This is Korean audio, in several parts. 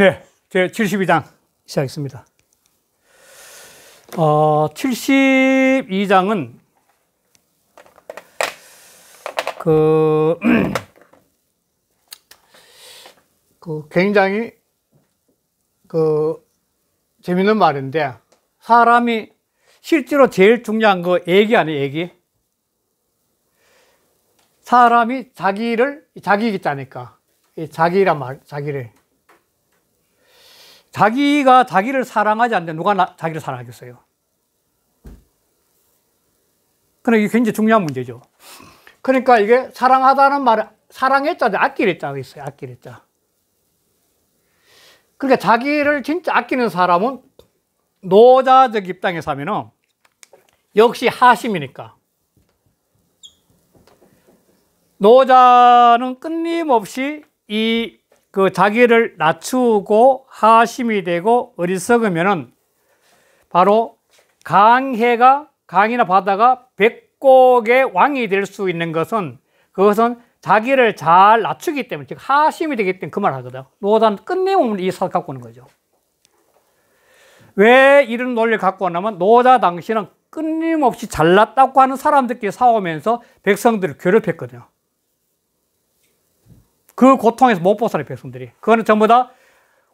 네, 제 72장 시작했습니다. 어, 72장은 그, 그 굉장히 그 재밌는 말인데 사람이 실제로 제일 중요한 거 얘기 아니에요, 얘기? 사람이 자기를 자기 있다니까. 자기란 말, 자기를 자기가 자기를 사랑하지 않는데 누가 나, 자기를 사랑하겠어요? 그러 그러니까 이게 굉장히 중요한 문제죠. 그러니까 이게 사랑하다는 말은 사랑했자 아끼랬자가 있어요. 아끼랬자. 그러니까 자기를 진짜 아끼는 사람은 노자적 입장에서 하면 역시 하심이니까. 노자는 끊임없이 이그 자기를 낮추고 하심이 되고 어리석으면은 바로 강해가 강이나 바다가 백곡의 왕이 될 수 있는 것은 그것은 자기를 잘 낮추기 때문에 즉 하심이 되기 때문에 그 말 하거든. 노단 끝내면 이 사를 갖고 오는 거죠. 왜 이런 논리를 갖고 왔냐면 노자 당시는 끊임없이 잘났다고 하는 사람들끼리 싸우면서 백성들을 괴롭혔거든요. 그 고통에서 못 벗어나 백성들이. 그거는 전부 다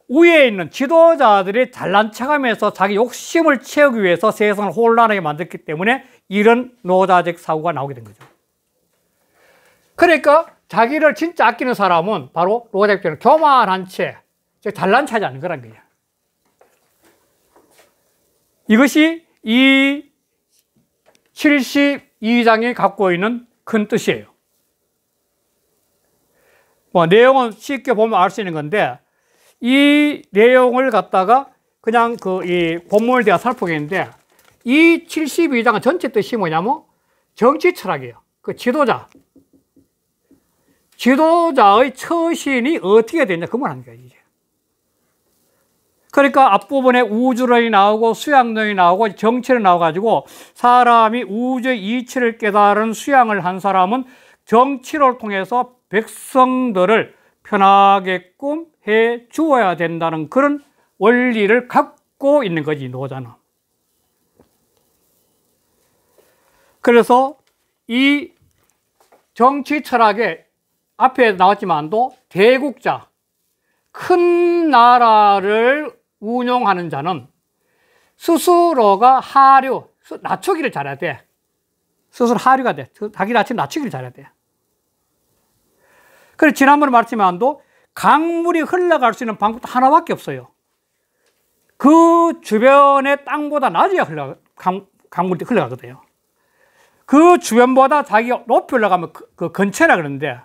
위에 있는 지도자들이 잘난 척하면서 자기 욕심을 채우기 위해서 세상을 혼란하게 만들기 때문에 이런 노자적 사고가 나오게 된 거죠. 그러니까 자기를 진짜 아끼는 사람은 바로 로자적 교만한 채, 즉 잘난 척이 아닌 거란 거예요. 이것이 이 72장이 갖고 있는 큰 뜻이에요. 뭐 내용은 쉽게 보면 알 수 있는 건데 이 내용을 갖다가 그냥 그 이 본문을 내가 살펴보겠는데 이 72장은 전체 뜻이 뭐냐면 정치 철학이에요. 그 지도자. 지도자의 처신이 어떻게 되냐 그 말하는 거예요. 이제. 그러니까 앞부분에 우주론이 나오고 수양론이 나오고 정치를 나와가지고 사람이 우주의 이치를 깨달은 수양을 한 사람은 정치를 통해서 백성들을 편하게꿈 해 주어야 된다는 그런 원리를 갖고 있는 거지 노자는 그래서 이 정치 철학에 앞에 나왔지만도 대국자 큰 나라를 운용하는 자는 스스로가 하류, 낮추기를 잘해야 돼. 스스로 하류가 돼. 그 자기 낮추기를 잘해야 돼. 그래서 지난번에 말씀한도 강물이 흘러갈 수 있는 방법도 하나밖에 없어요. 그 주변의 땅보다 낮아야 흘러, 강, 강물이 흘러가거든요. 그 주변보다 자기가 높이 올라가면 그, 그 근처라 그러는데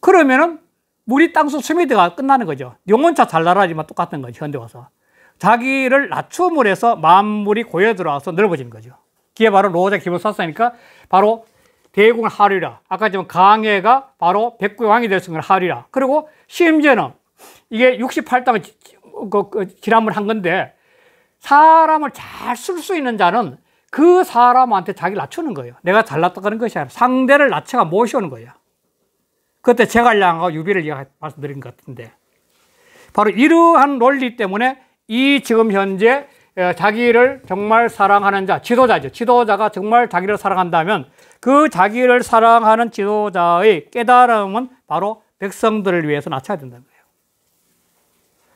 그러면은 물이 땅속 스미드가 끝나는 거죠. 영혼차 잘나라지만 똑같은 거죠. 현대 와서. 자기를 낮춤을 해서 만물이 고여 들어와서 넓어지는 거죠. 그게 바로 로자 기본 사상이니까 바로 대궁을 하리라. 아까 지금 강해가 바로 백구의 왕이 되었으니 하리라. 그리고 심지어는 이게 68당을 기람을 그, 그 한 건데 사람을 잘 쓸 수 있는 자는 그 사람한테 자기를 낮추는 거예요. 내가 잘났다는 것이 아니라 상대를 낮춰가 모셔오는 거예요. 그때 제갈량과 유비를 말씀드린 것 같은데 바로 이러한 논리 때문에 이 지금 현재 자기를 정말 사랑하는 자, 지도자죠. 지도자가 정말 자기를 사랑한다면 그 자기를 사랑하는 지도자의 깨달음은 바로 백성들을 위해서 낮춰야 된다는 거예요.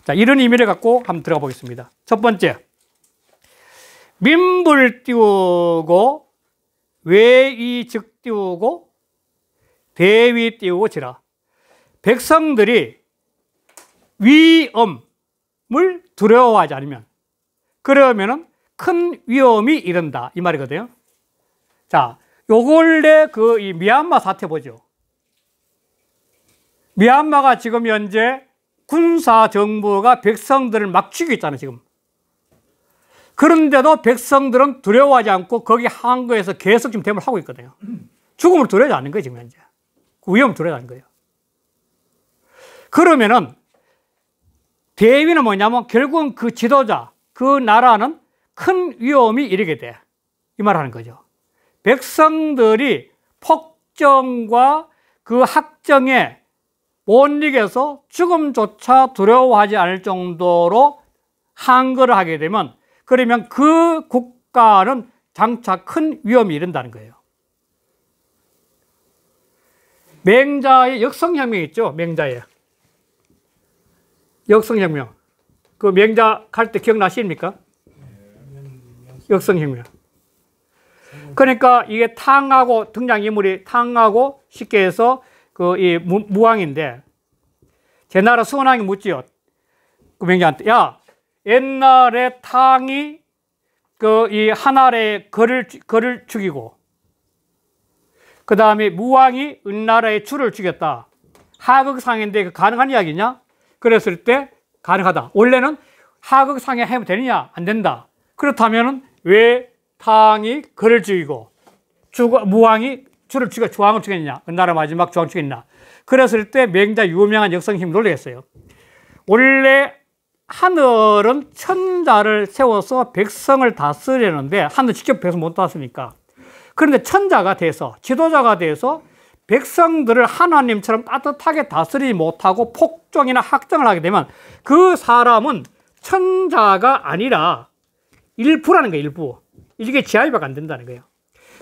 자, 이런 의미를 갖고 한번 들어가 보겠습니다. 첫 번째. 민불 띄우고 외이 즉 띄우고 대위 띄우고 지라. 백성들이 위엄을 두려워하지 않으면 그러면은 큰 위험이 이른다 이 말이거든요. 자, 요 근래 그이 미얀마 사태 보죠. 미얀마가 지금 현재 군사 정부가 백성들을 막죽고 있잖아요, 지금. 그런데도 백성들은 두려워하지 않고 거기 한국에서 계속 지금 대을 하고 있거든요. 죽음을 두려워하지 않는 거예요, 지금 현재. 그 위험을 두려워하지 않는 거예요. 그러면은 대위는 뭐냐면 결국은 그 지도자, 그 나라는 큰 위험이 이르게 돼. 이말 하는 거죠. 백성들이 폭정과 그 학정에 못 이겨서 죽음조차 두려워하지 않을 정도로 항거를 하게 되면 그러면 그 국가는 장차 큰 위험이 이른다는 거예요. 맹자의 역성혁명 있죠. 맹자의 역성혁명. 그 맹자 할때 기억나십니까? 역성혁명. 그러니까 이게 탕하고 등장인물이 탕하고 쉽게 해서 그 이 무왕인데 제 나라 수원왕이 묻지요. 구명기한테 그 야 옛날에 탕이 그이 한나라의 거를 거를 죽이고 그 다음에 무왕이 은나라의 주를 죽였다. 하극상인데 그 가능한 이야기냐? 그랬을 때 가능하다. 원래는 하극상에 해면 되느냐? 안 된다. 그렇다면 왜 탕이 그를 죽이고 주, 무왕이 주를 죽여 주왕을 죽였냐 은나라 그 마지막 주왕 죽였나 그랬을 때 명자 유명한 역성 힘 논리했어요 원래 하늘은 천자를 세워서 백성을 다스리는데 하늘 직접 백성 못 다스니까 그런데 천자가 돼서 지도자가 돼서 백성들을 하나님처럼 따뜻하게 다스리지 못하고 폭정이나 학정을 하게 되면 그 사람은 천자가 아니라 일부라는 거예요 일부 이게 지하입박 안 된다는 거예요.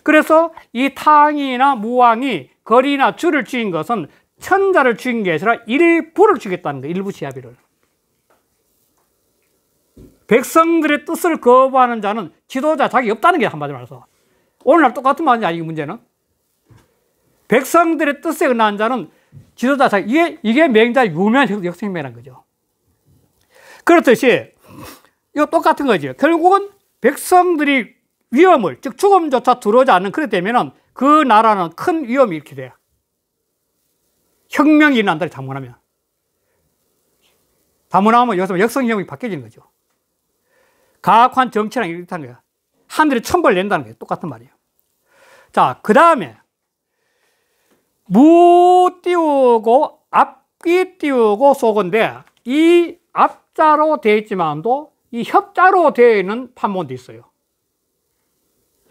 그래서 이 탕이나 무왕이 거리나 줄을 쥐인 것은 천자를 쥐인 게 아니라 일부를 쥐겠다는 거예요. 일부 지하비를. 백성들의 뜻을 거부하는 자는 지도자 자격이 없다는 게한마디 말해서. 오늘날 똑같은 말이야, 이 문제는. 백성들의 뜻에 은한 자는 지도자 자격, 이게, 이게 맹자 유명한 역생명이라는 거죠. 그렇듯이, 이거 똑같은 거죠. 결국은 백성들이 위험을 즉 죽음조차 들어오지 않는 그렇게 되면은 그 나라는 큰 위험이 이렇게 돼요. 혁명이 일어난다 장문하면 다문화면 여기서 역성형이 바뀌어지 거죠. 가학한 정치랑 이렇다는 거야. 하늘이 천벌 낸다는 거예요. 똑같은 말이에요. 자, 그 다음에 무 띄우고 앞귀 띄우고 속인데 이 앞자로 되어 있지만도 이 협자로 되어 있는 판문도 있어요.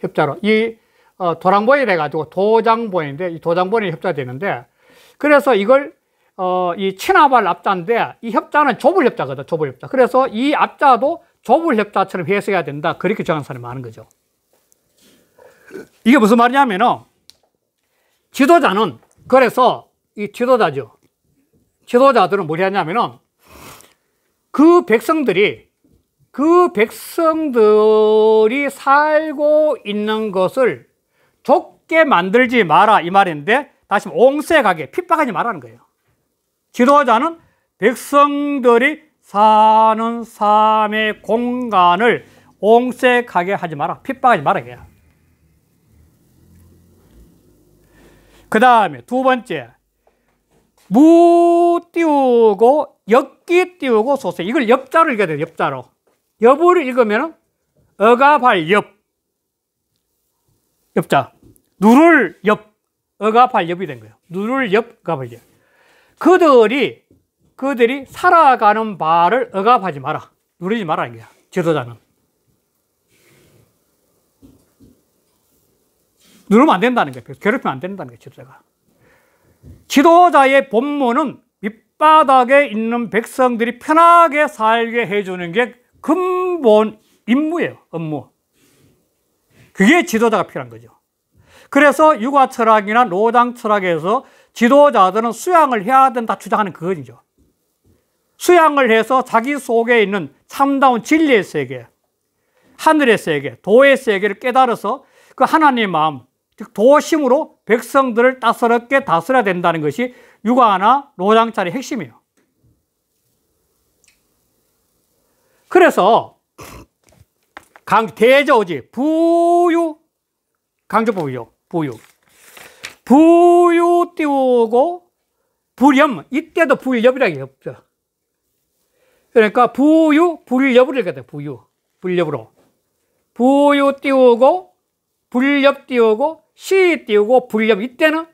협자로. 이 어, 도랑보일해 가지고 도장보인데 이 도장보인이 협자되는데 그래서 이걸 어, 이 친화발 앞자인데 이 협자는 조불 협자거든. 조불 협자. 그래서 이 앞자도 조불 협자처럼 해석해야 된다. 그렇게 주장하는 사람이 많은 거죠. 이게 무슨 말이냐면은 지도자는 그래서 이 지도자죠. 지도자들은 뭘 하냐면은 그 백성들이 그 백성들이 살고 있는 것을 좁게 만들지 마라 이 말인데 다시 옹색하게 핍박하지 말라는 거예요. 지도자는 백성들이 사는 삶의 공간을 옹색하게 하지 마라. 핍박하지 마라. 이거야. 그 다음에 두 번째. 무 띄우고 엽기 띄우고 소세. 이걸 엽자로 읽어야 돼요. 엽자로. 여부를 읽으면 어가발 엽. 옆자 누를 옆 어가발 옆이 된 거예요. 누를 옆 어가발 옆. 그들이 그들이 살아가는 발을 억압하지 마라. 누르지 말라는 거 지도자는. 누르면 안 된다는 거야. 괴롭히면 안 된다는 거야. 지도자가. 지도자의 본문은 밑바닥에 있는 백성들이 편하게 살게 해주는 게 근본 임무예요. 업무. 그게 지도자가 필요한 거죠. 그래서 유가 철학이나 노당 철학에서 지도자들은 수양을 해야 된다 주장하는 그거죠. 수양을 해서 자기 속에 있는 참다운 진리의 세계, 하늘의 세계, 도의 세계를 깨달아서 그 하나님의 마음, 즉 도심으로 백성들을 따스럽게 다스려야 된다는 것이 육아나 노장찰의 핵심이에요. 그래서 강 대저오지 부유 강조법이요. 부유. 부유 띄우고 불염 이때도 불염이라고 해요. 그러니까 부유 불엽을 읽어야 돼 부유 불엽으로 부유 띄우고 불엽 띄우고 시 띄우고 불엽 이때는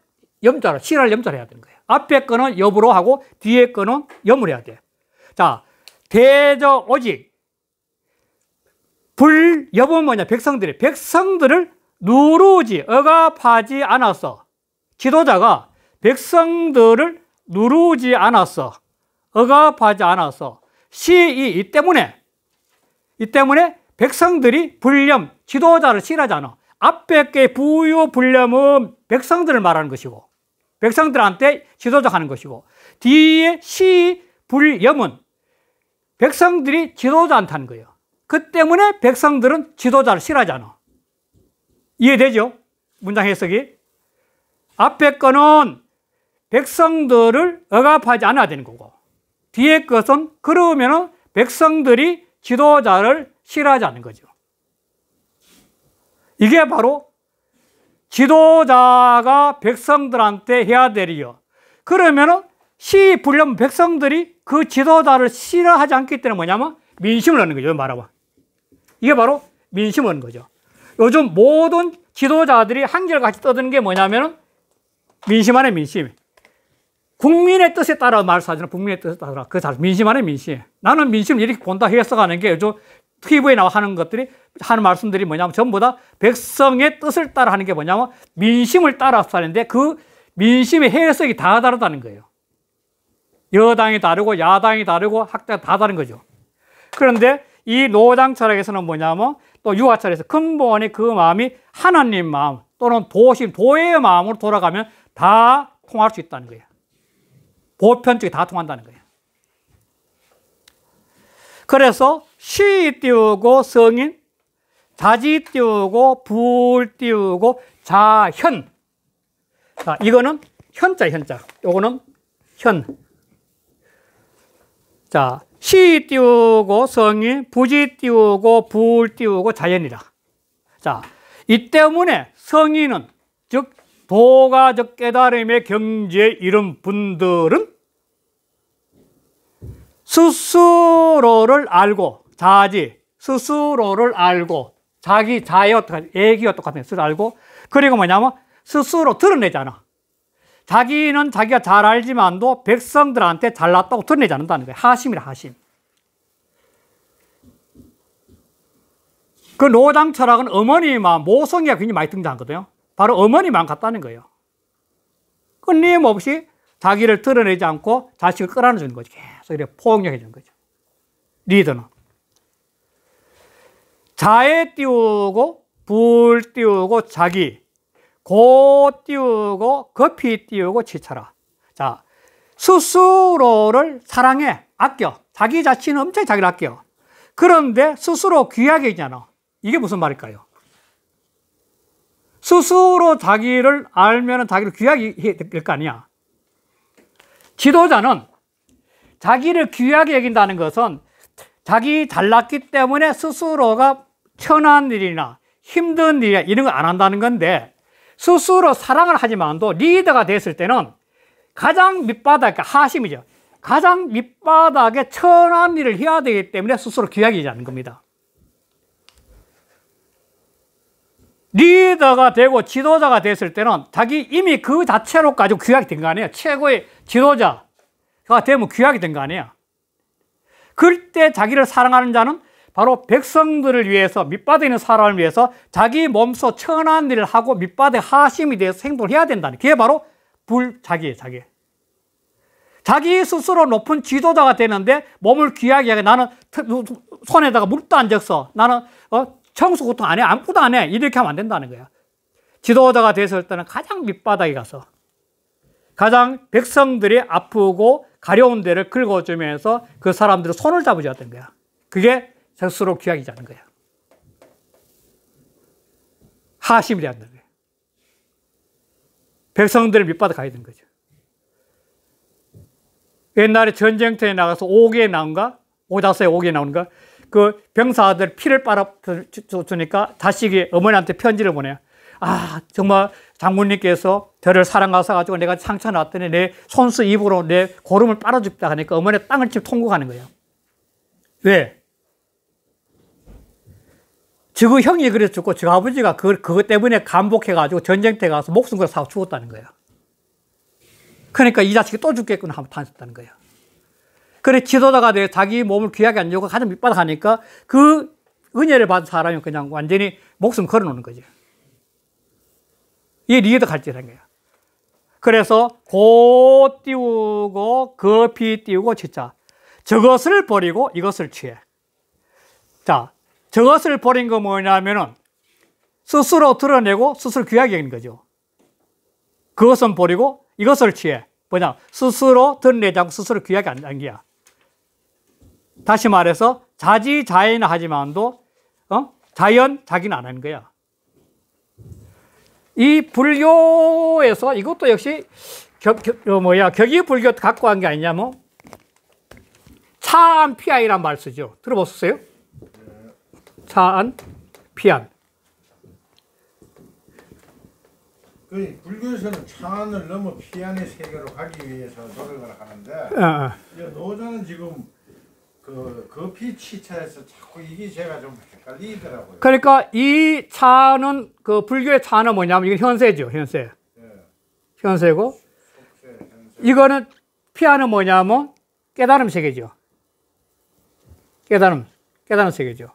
염자로 시를 염자로 해야 되는 거예요. 앞에 거는 엽으로 하고 뒤에 거는 염으로 해야 돼요. 자 대저 오직 불여보 뭐냐 백성들이 백성들을 누르지 억압하지 않았어. 지도자가 백성들을 누르지 않았어. 억압하지 않았어. 시이 이 때문에 이 때문에 백성들이 불념 지도자를 싫어하잖아. 앞에 게 부요 불념은 백성들을 말하는 것이고 백성들한테 지도자하는 것이고 뒤에 시 불염은 백성들이 지도자한테 하는 거예요. 그 때문에 백성들은 지도자를 싫어하잖아 이해되죠? 문장 해석이. 앞에 거는 백성들을 억압하지 않아야 되는 거고, 뒤에 것은 그러면 백성들이 지도자를 싫어하지 않는 거죠. 이게 바로 지도자가 백성들한테 해야 될일요그러면시 불려면 백성들이 그 지도자를 싫어하지 않기 때문에 뭐냐면 민심을 얻는 거죠. 말하봐. 이게 바로 민심은 거죠. 요즘 모든 지도자들이 한결같이 떠드는 게 뭐냐면 민심 안에 민심. 국민의 뜻에 따라 말사지는 국민의 뜻에 따라 그잘 민심 안에 민심. 나는 민심을 이렇게 본다 해석하는 게 요즘 TV에 나와 하는 것들이 하는 말씀들이 뭐냐면 전부 다 백성의 뜻을 따라 하는 게 뭐냐면 민심을 따라서 하는데 그 민심의 해석이 다 다르다는 거예요. 여당이 다르고 야당이 다르고 학자가 다 다른 거죠. 그런데 이 노장 철학에서는 뭐냐면 또 유화 철학에서 근본이 그 마음이 하나님 마음 또는 도심, 도의 마음으로 돌아가면 다 통할 수 있다는 거예요. 보편적이 다 통한다는 거예요. 그래서 시 띄우고 성인, 자지 띄우고 불 띄우고 자현. 자, 이거는 현자, 현자. 요거는 현. 자, 시 띄우고 성이 부지 띄우고 부울 띄우고 자연이라. 자, 이 때문에 성인은 즉 도가 즉 깨달음의 경지에 이른 분들은 스스로를 알고 자지 스스로를 알고 자기 자의 어떻게 애기 어떻게 스스로 알고 그리고 뭐냐면 스스로 드러내잖아. 자기는 자기가 잘 알지만도 백성들한테 잘났다고 드러내지 않는다는 거예요. 하심이라 하심. 그 노장 철학은 어머니만 모성애가 굉장히 많이 등장하거든요. 바로 어머니만 같다는 거예요. 끊임없이 그 자기를 드러내지 않고 자식을 끌어안아주는 거죠. 계속 이렇게 포용력해주는 거죠. 리더는. 자애 띄우고, 불 띄우고, 자기. 고 띄우고 급히 띄우고 지쳐라. 자, 스스로를 사랑해, 아껴. 자기 자신은 엄청 자기를 아껴. 그런데 스스로 귀하게 있잖아. 이게 무슨 말일까요? 스스로 자기를 알면 자기를 귀하게 될 거 아니야. 지도자는 자기를 귀하게 여긴다는 것은 자기 잘났기 때문에 스스로가 편한 일이나 힘든 일이나 이런 걸 안 한다는 건데 스스로 사랑을 하지만도 리더가 됐을 때는 가장 밑바닥, 그러니까 하심이죠. 가장 밑바닥에 천한 일을 해야 되기 때문에 스스로 귀하게 하는 겁니다. 리더가 되고 지도자가 됐을 때는 자기 이미 그 자체로 가지고 귀하게 된 거 아니에요. 최고의 지도자가 되면 귀하게 된 거 아니에요. 그때 자기를 사랑하는 자는 바로 백성들을 위해서 밑바닥는 사람을 위해서 자기 몸소 천한 일을 하고 밑바닥 하심이 대해서 행동을 해야 된다는 그게 바로 불자기예요 자기 자기 스스로 높은 지도자가 되는데 몸을 귀하게 하게 나는 손에다가 물도 안 적어 나는 어, 청소부터 안해 아무것도 안해 이렇게 하면 안 된다는 거야 지도자가 됐을 때는 가장 밑바닥에 가서 가장 백성들이 아프고 가려운 데를 긁어주면서 그 사람들의 손을 잡으셔야 된 거야 그게 스스로 귀하게 하는 거야. 하심을 해는 거야. 백성들을 밑바닥 가야 되는 거죠. 옛날에 전쟁터에 나가서 오개 나온가? 오다서에 오개 나온가? 그 병사들 피를 빨아주니까 자식 어머니한테 편지를 보내요. 아, 정말 장군님께서 저를 사랑하셔가지고 내가 상처 났더니 내 손수 입으로 내 고름을 빨아줍다 하니까 어머니 땅을 치고 통곡하는 거예요. 왜? 지구 형이 그래서 죽고 저 아버지가 그, 그것 때문에 감복해가지고 전쟁때 가서 목숨 걸어 사고 죽었다는 거예요. 그러니까 이 자식이 또 죽겠구나 하면 탄했다는 거예요. 그래 지도자가 돼 자기 몸을 귀하게 안 주고 가장 밑바닥 하니까 그 은혜를 받은 사람이 그냥 완전히 목숨 걸어놓는 거죠. 이게 리더 갈지라는 거예요. 그래서 고 띄우고 거피 띄우고 진짜 저것을 버리고 이것을 취해. 자 저것을 버린 거 뭐냐면은 스스로 드러내고 스스로 귀하게 여는 거죠. 그것은 버리고 이것을 취해. 뭐냐? 스스로 드러내지 않고 스스로 귀하게 안 남기야. 다시 말해서 자지자인 하지만도 어? 자연 자기는 안 하는 거야. 이 불교에서 이것도 역시 격, 격, 어, 뭐야 격이 불교 갖고 한 게 아니냐면 참피아이란 말 쓰죠. 들어보셨어요? 사안, 피안. 그 불교에서는 차안을 넘어 피안의 세계로 가기 위해서 노력을 하는데 아. 아. 노자는 지금 그 거피치차에서 자꾸 이게 제가 좀 헷갈리더라고요. 그러니까 이 차는 그 불교의 차는 뭐냐면 이건 현세죠, 현세. 네. 현세고 이거는 피안은 뭐냐면 깨달음 세계죠. 깨달음, 깨달음 세계죠.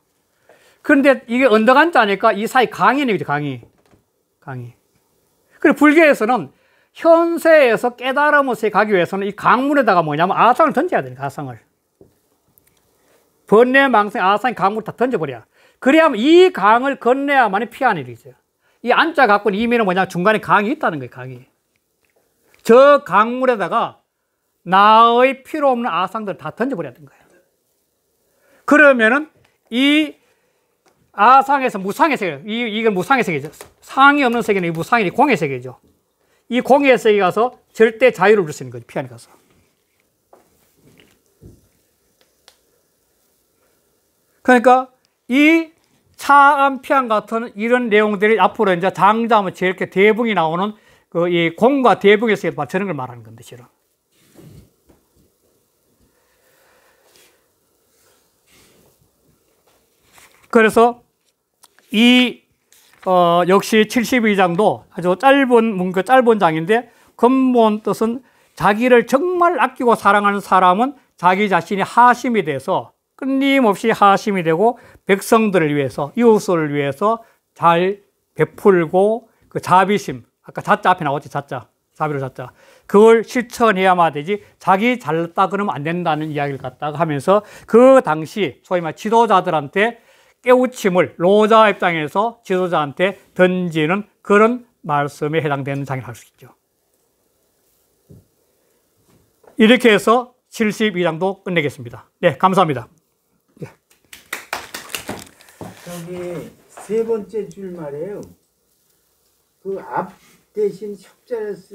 그런데 이게 언더간자니까 이 사이 강의는니죠 강의. 강의. 그리고 불교에서는 현세에서 깨달음으로 가기 위해서는 이 강물에다가 뭐냐면 아상을 던져야 되는 가상을. 번뇌, 망생, 아상, 강물 다 던져버려. 그래야만 이 강을 건네야만 피하는 일이죠. 이 안자 갖고 는 의미는 뭐냐? 중간에 강이 있다는 거예요, 강이. 저 강물에다가 나의 필요 없는 아상들을 다 던져버려야 되는 거예요. 그러면은 이 아상에서 무상의 세계, 이, 이건 무상의 세계죠. 상이 없는 세계는 이 무상이 공의 세계죠. 이 공의 세계 가서 절대 자유를 누릴 수 있는 거죠. 피안에 가서. 그러니까 이 차암 피안 같은 이런 내용들이 앞으로 이제 장자하면 제일게 대붕이 나오는 그 이 공과 대붕에서 저런 걸 말하는 건데, 실은. 그래서 이 어, 역시 72장도 아주 짧은 문구 그 짧은 장인데 근본 뜻은 자기를 정말 아끼고 사랑하는 사람은 자기 자신이 하심이 돼서 끊임없이 하심이 되고 백성들을 위해서 이웃을 위해서 잘 베풀고 그 자비심 아까 자자 앞에 나왔지 자자 자비로 자자 그걸 실천해야만 되지 자기 잘났다 그러면 안 된다는 이야기를 갖다가 하면서 그 당시 소위 말 지도자들한테 깨우침을 로자 입장에서 지도자한테 던지는 그런 말씀에 해당되는 장이라고 할수 있죠. 이렇게 해서 72장도 끝내겠습니다. 네, 감사합니다. 네. 저기 세 번째 줄 말이에요. 그 앞 대신 협자를 쓰